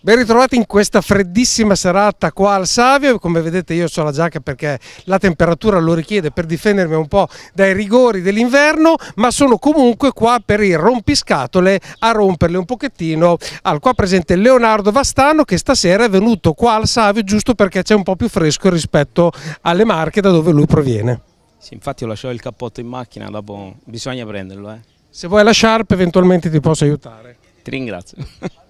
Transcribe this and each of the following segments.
Ben ritrovati in questa freddissima serata qua al Savio, come vedete io ho la giacca perché la temperatura lo richiede per difendermi un po' dai rigori dell'inverno, ma sono comunque qua per il rompiscatole a romperle un pochettino al qua presente Leonardo Vastano che stasera è venuto qua al Savio giusto perché c'è un po' più fresco rispetto alle Marche da dove lui proviene. Sì, infatti ho lasciato il cappotto in macchina, dopo bisogna prenderlo. Eh. Se vuoi la Sharp eventualmente ti posso aiutare. Ti ringrazio.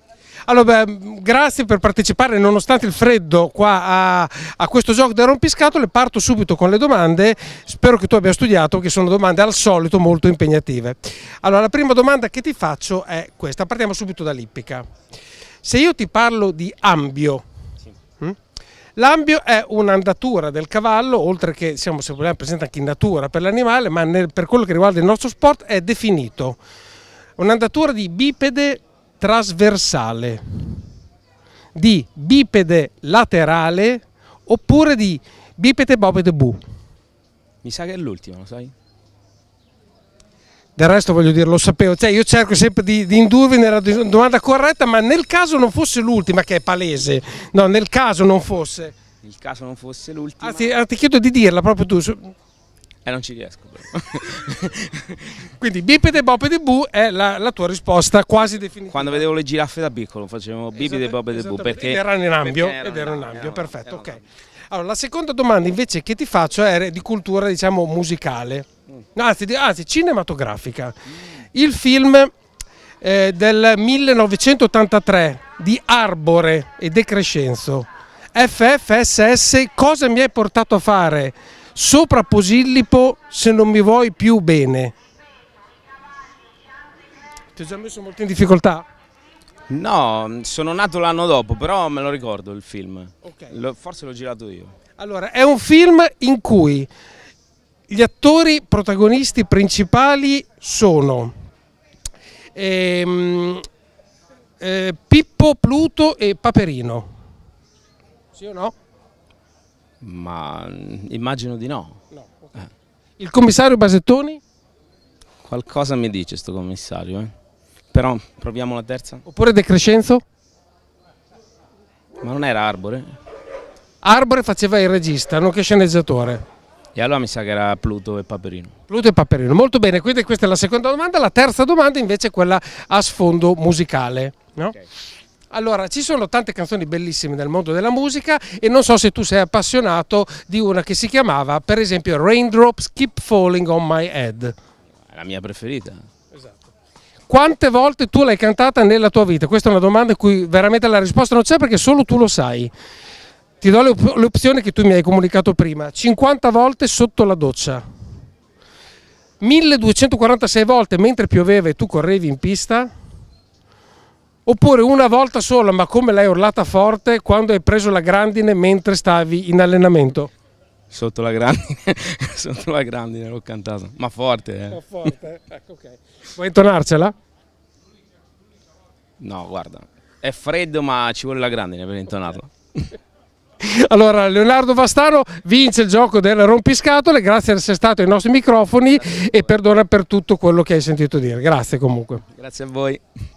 Allora, beh, grazie per partecipare nonostante il freddo qua a, a questo gioco del rompiscatole. Parto subito con le domande, spero che tu abbia studiato che sono domande al solito molto impegnative. Allora, la prima domanda che ti faccio è questa, partiamo subito dall'ippica. Se io ti parlo di ambio, sì. Hm, l'ambio è un'andatura del cavallo, oltre che siamo se vogliamo presenti anche in natura per l'animale, ma nel, per quello che riguarda il nostro sport è definito un'andatura di bipede trasversale, di bipede laterale oppure di bipede bopede bu. Mi sa che è l'ultima, lo sai? Del resto voglio dire, lo sapevo, cioè io cerco sempre di, di indurvi nella domanda corretta, ma nel caso non fosse l'ultima, che è palese, no, nel caso non fosse. Nel caso non fosse l'ultima. ah, ti, ah, ti chiedo di dirla proprio tu. Eh, non ci riesco. Quindi bipede, bopede, bu è la, la, tua risposta quasi definitiva. Quando vedevo le giraffe da piccolo facevamo bipede, esatto, bopede, esatto, bu perché... erano in ambio, ed erano in ambio, perfetto, ok. Allora, la seconda domanda invece che ti faccio è di cultura, diciamo, musicale, mm. anzi, anzi cinematografica. Il film eh, del 1983 di Arbore e De Crescenzo, FFSS, cosa mi hai portato a fare? sopra Posillipo se non mi vuoi più bene. Ti ho già messo molto in difficoltà? No, sono nato l'anno dopo, però me lo ricordo il film. Okay. Lo, forse l'ho girato io. Allora, è un film in cui gli attori protagonisti principali sono ehm, eh, Pippo, Pluto e Paperino. Sì o no? Ma immagino di no. no okay. eh. Il commissario Basettoni? Qualcosa mi dice sto commissario, eh. Però proviamo la terza. Oppure De Crescenzo? Ma non era Arbore? Arbore faceva il regista, nonché sceneggiatore. E allora mi sa che era Pluto e Paperino. Pluto e Paperino, molto bene. Quindi questa è la seconda domanda. La terza domanda invece è quella a sfondo musicale. No? Okay. Allora, ci sono tante canzoni bellissime nel mondo della musica e non so se tu sei appassionato di una che si chiamava, per esempio, Raindrops Keep Falling on My Head. La mia preferita. Esatto. Quante volte tu l'hai cantata nella tua vita? Questa è una domanda in cui veramente la risposta non c'è perché solo tu lo sai. Ti do l'opzione che tu mi hai comunicato prima. 50 volte sotto la doccia. 1246 volte mentre pioveva e tu correvi in pista oppure una volta sola, ma come l'hai urlata forte quando hai preso la grandine mentre stavi in allenamento? Sotto la grandine, sotto la grandine l'ho cantata, ma forte. Eh. Ma forte, eh, ecco, ok. Vuoi intonarcela? No, guarda, è freddo ma ci vuole la grandine per intonarla. Okay. Allora, Leonardo Vastano vince il gioco del rompiscatole, grazie di essere stato ai nostri microfoni e perdona per tutto quello che hai sentito dire. Grazie comunque. Grazie a voi.